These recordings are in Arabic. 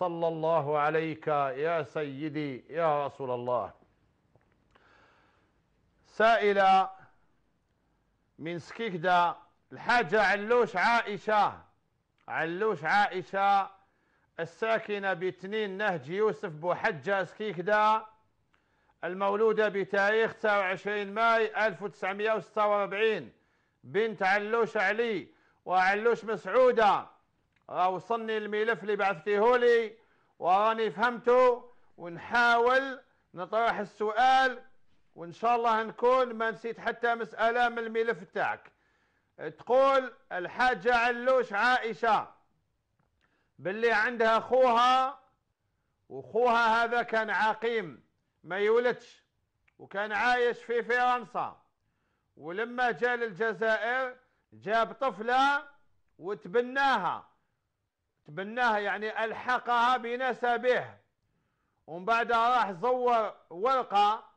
صلى الله عليك يا سيدي يا رسول الله سائلة من سكيكدا الحاجة علوش عائشة علوش عائشة الساكنة بتنين نهج يوسف بوحجة سكيكدا المولودة بتاريخ 29 ماي 1946 بنت علوش علي وعلوش مسعوده وصلني الملف اللي بعثتيه لي وراني فهمته ونحاول نطرح السؤال وان شاء الله نكون ما نسيت حتى مساله من الملف تاعك تقول الحاجه علوش عائشه باللي عندها خوها وخوها هذا كان عقيم ما يولدش وكان عايش في فرنسا ولما جاء للجزائر جاب طفله وتبناها تبناها يعني ألحقها بنسبه ومن بعدها راح زور ورقة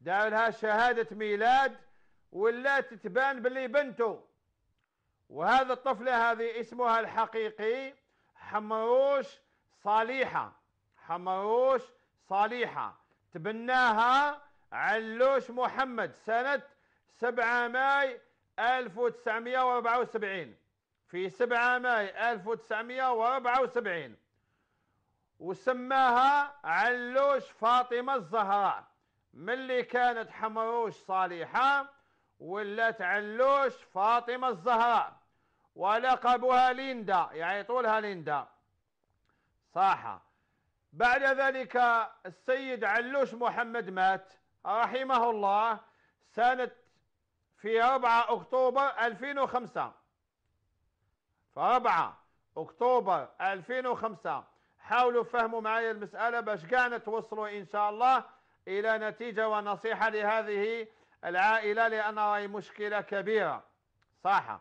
دار لها شهادة ميلاد ولا تتبان باللي بنته وهذا الطفلة هذه اسمها الحقيقي حمروش صالحة حمروش صالحة تبناها علوش محمد سنة 7 ماي 1974 في 7 ماي 1974 وسماها علوش فاطمة الزهراء من اللي كانت حمروش صالحة ولات علوش فاطمة الزهراء ولقبها ليندا يعيطولها ليندا صح بعد ذلك السيد علوش محمد مات رحمه الله سنة في 4 أكتوبر 2005 4 اكتوبر 2005 حاولوا فهموا معايا المساله باش كاع نتوصلوا ان شاء الله الى نتيجه ونصيحه لهذه العائله لان راهي مشكله كبيره صح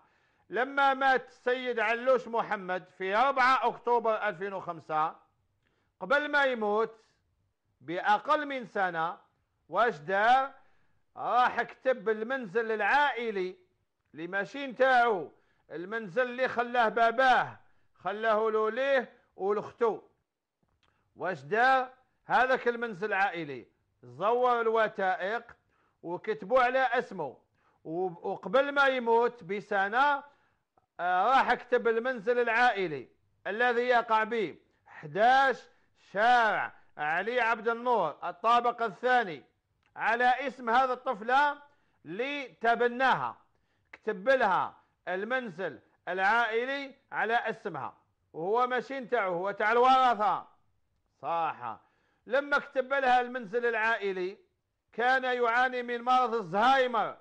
لما مات السيد علوش محمد في 4 اكتوبر 2005 قبل ما يموت باقل من سنه واش دار راح كتب المنزل العائلي اللي ماشي نتاعو المنزل اللي خلاه باباه خلاه لوليه ولختو واش دار هذاك المنزل عائلي زور الوثائق وكتبوا على اسمه وقبل ما يموت بسنة آه، راح اكتب المنزل العائلي الذي يقع به 11 شارع علي عبد النور الطابق الثاني على اسم هذا الطفلة اللي تبناها كتب لها المنزل العائلي على اسمها وهو ماشي نتاعو هو تاع الورثه صح لما كتب لها المنزل العائلي كان يعاني من مرض الزهايمر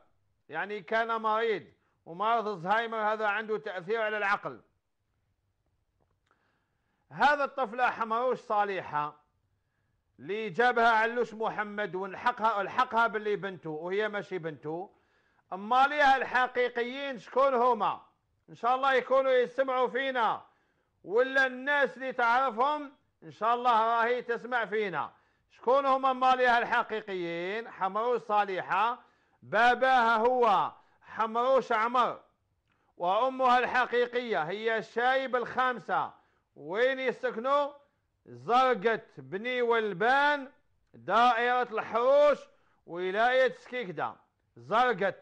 يعني كان مريض ومرض الزهايمر هذا عنده تاثير على العقل هذا الطفله حمروش صالحه اللي جابها علوش محمد ونحقها الحقها باللي بنته وهي ماشي بنته أماليها الحقيقيين شكون هما إن شاء الله يكونوا يسمعوا فينا ولا الناس اللي تعرفهم إن شاء الله راهي تسمع فينا شكون هما أماليها الحقيقيين حمروش صالحة باباها هو حمروش عمر وأمها الحقيقية هي الشايب الخامسة وين يسكنوا زرقة بني والبان دائرة الحروش ولاية سكيكدا زرقت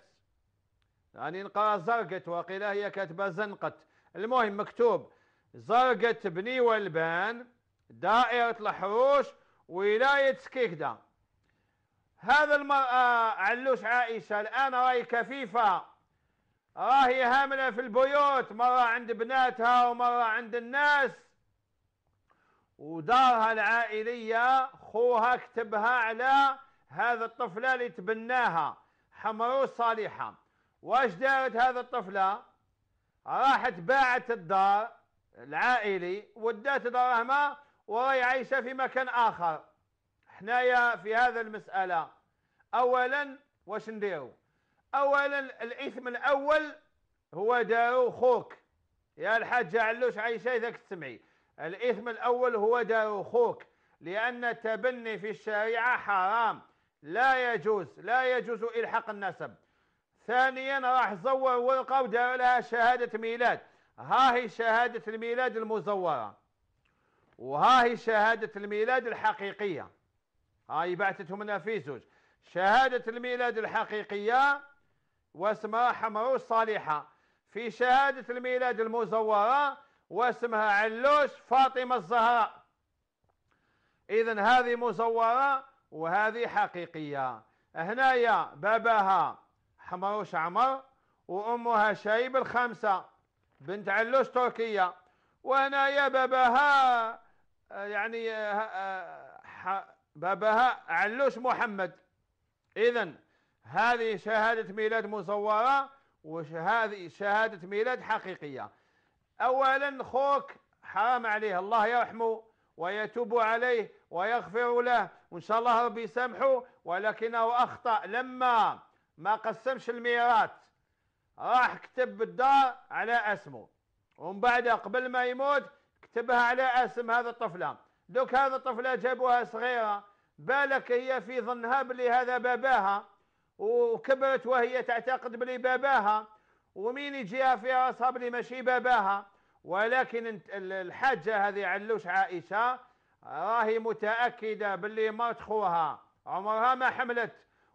يعني نقرا زرقت وقيل هي كاتبه زنقت المهم مكتوب زرقت بني والبان دائرة الحروش ولاية سكيكدا هذا المرأة علوش عائشة الآن راهي كفيفة راهي هاملة في البيوت مرة عند بناتها ومرة عند الناس ودارها العائلية خوها كتبها على هذا الطفلة اللي تبناها حمروس صالحة واش دارت هذه الطفله راحت باعت الدار العائلي ودات دراهمها وراي عايشه في مكان اخر حنايا في هذا المساله اولا واش نديرو اولا الاثم الاول هو دارو خوك يا الحاجه علوش عايشه اذا تسمعي الاثم الاول هو دارو خوك لان التبني في الشريعه حرام لا يجوز لا يجوز الحاق النسب ثانيا راح زور ورقة ودار لها شهادة ميلاد ها هي شهادة الميلاد المزورة وها هي شهادة الميلاد الحقيقية هاي بعثتهم لنا في زوج شهادة الميلاد الحقيقية واسمها حمروس صالحة في شهادة الميلاد المزورة واسمها علوش فاطمة الزهراء إذا هذه مزورة وهذه حقيقية هنايا باباها حمروش عمر وأمها شيب الخمسة بنت علوش تركية وهنا يا باباها يعني آه، آه، باباها علوش محمد إذا هذه شهادة ميلاد مزورة وهذه شهادة ميلاد حقيقية أولا خوك حرام عليه الله يرحمه ويتوب عليه ويغفر له وإن شاء الله ربي يسامحه ولكنه أخطأ لما ما قسمش الميراث راح كتب الدار على اسمه ومن بعد قبل ما يموت كتبها على اسم هذا الطفله دوك هذا الطفله جابوها صغيره بالك هي في ظنها بلي هذا باباها وكبرت وهي تعتقد بلي باباها ومين يجيها في راسها بلي ماشي باباها ولكن الحاجه هذه علوش عائشه راهي متاكده بلي مرت خوها عمرها ما حملت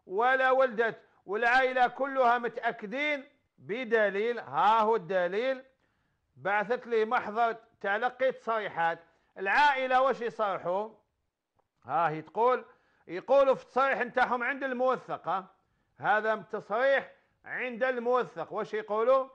ولا ولدت والعائلة كلها متأكدين بدليل ها هو الدليل بعثت لي محضر تلقي تصريحات العائلة واش يصرحوا ها هي تقول يقولوا في التصريح نتاعهم عند الموثقة هذا تصريح عند الموثق واش يقولوا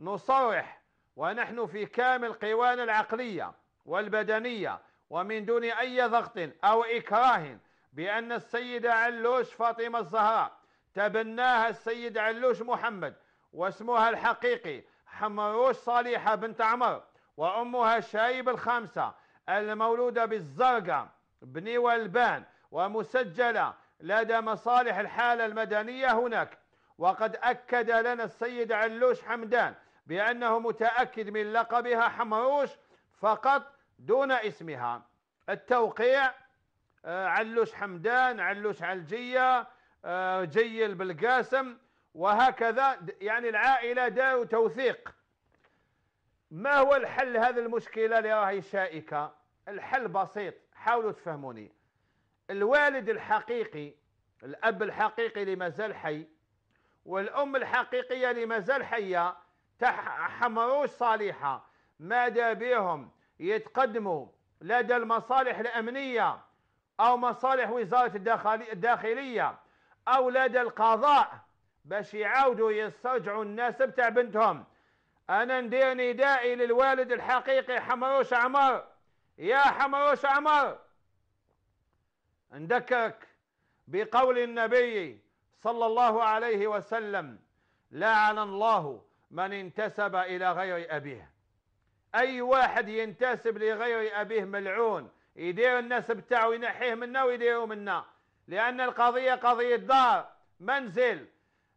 نصرح ونحن في كامل قوانا العقلية والبدنية ومن دون أي ضغط أو إكراه بأن السيدة علوش فاطمة الزهراء تبناها السيد علوش محمد واسمها الحقيقي حمروش صالحة بنت عمر وأمها شايب الخامسة المولودة بالزرقاء بني والبان ومسجلة لدى مصالح الحالة المدنية هناك وقد أكد لنا السيد علوش حمدان بأنه متأكد من لقبها حمروش فقط دون اسمها التوقيع آه، علوش حمدان علوش علجية آه، جيل بالقاسم وهكذا يعني العائلة داروا توثيق ما هو الحل هذه المشكلة اللي راهي شائكة الحل بسيط حاولوا تفهموني الوالد الحقيقي الأب الحقيقي اللي مازال حي والأم الحقيقية اللي مازال حية حمروش صالحة ماذا بهم يتقدموا لدى المصالح الأمنية أو مصالح وزارة الداخلية أو لدى القضاء باش يعاودوا يسترجعوا الناس بتاع بنتهم أنا ندير ندائي للوالد الحقيقي حمروش عمر يا حمروش عمر نذكرك بقول النبي صلى الله عليه وسلم لعن الله من انتسب إلى غير أبيه أي واحد ينتسب لغير أبيه ملعون يدير الناس بتاعه ينحيه منا ويديروا منا لأن القضية قضية دار منزل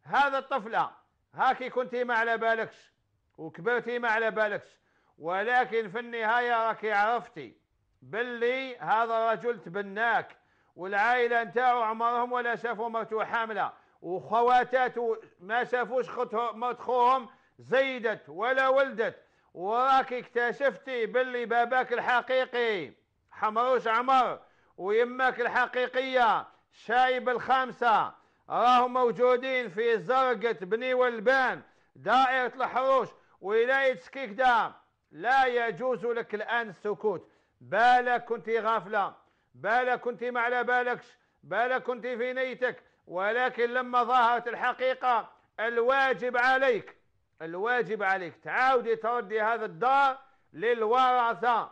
هذا الطفلة هاكي كنتي ما على بالكش وكبرتي ما على بالكش ولكن في النهاية راكي عرفتي باللي هذا الرجل تبناك والعائلة نتاعو عمرهم ولا شافوا مرتو حاملة وخواتاته ما شافوش مرت خوهم زيدت ولا ولدت وراكي اكتشفتي باللي باباك الحقيقي حمروش عمر ويماك الحقيقية شايب الخامسة راهم موجودين في زرقة بني والبان دائرة الحروش ولاية سكيكدا لا يجوز لك الآن السكوت بالك كنت غافلة بالك كنت ما على بالكش بالك كنت في نيتك ولكن لما ظهرت الحقيقة الواجب عليك الواجب عليك تعاودي تردي هذا الدار للورثة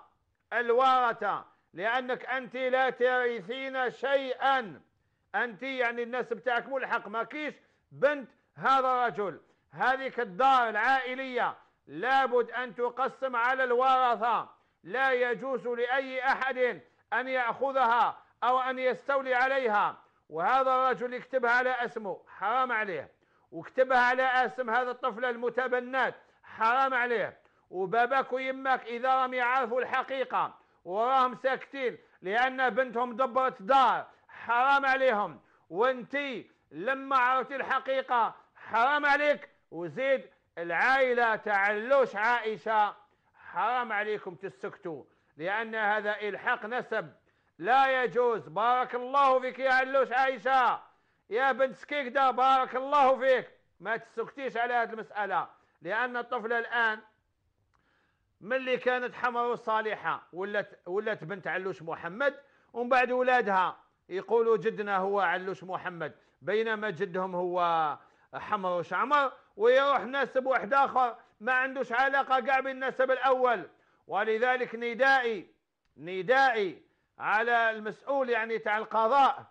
الورثة لأنك أنت لا ترثين شيئا انت يعني الناس بتاعك ملحق ما كيش بنت هذا الرجل هذيك الدار العائليه لابد ان تقسم على الورثه لا يجوز لاي احد ان ياخذها او ان يستولي عليها وهذا الرجل يكتبها على اسمه حرام عليه وكتبها على اسم هذا الطفل المتبنات حرام عليه وباباك ويماك اذا راهم يعرفوا الحقيقه وراهم ساكتين لان بنتهم دبرت دار حرام عليهم وانت لما عرفتي الحقيقة حرام عليك وزيد العائلة تعلوش عائشة حرام عليكم تسكتوا لأن هذا إلحاق نسب لا يجوز بارك الله فيك يا علوش عائشة يا بنت سكيكدا بارك الله فيك ما تسكتيش على هذه المسألة لأن الطفلة الآن ملي كانت حمر صالحة ولات ولات بنت علوش محمد ومن بعد ولادها يقولوا جدنا هو علوش محمد بينما جدهم هو حمر وشعمر ويروح نسب واحد آخر ما عندوش علاقة قاع بالنسب الأول ولذلك ندائي ندائي على المسؤول يعني تاع القضاء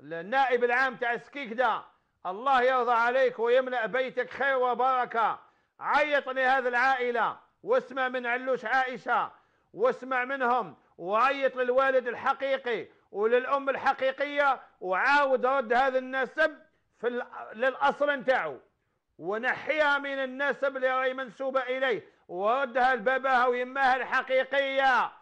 النائب العام تاع سكيكدا الله يرضى عليك ويملأ بيتك خير وبركة عيط لهذه العائلة واسمع من علوش عائشة واسمع منهم وعيط للوالد الحقيقي وللأم الحقيقية وعاود رد هذا النسب في للأصل نتاعو ونحيها من النسب اللي راهي منسوبة إليه وردها لباباها ويماها الحقيقية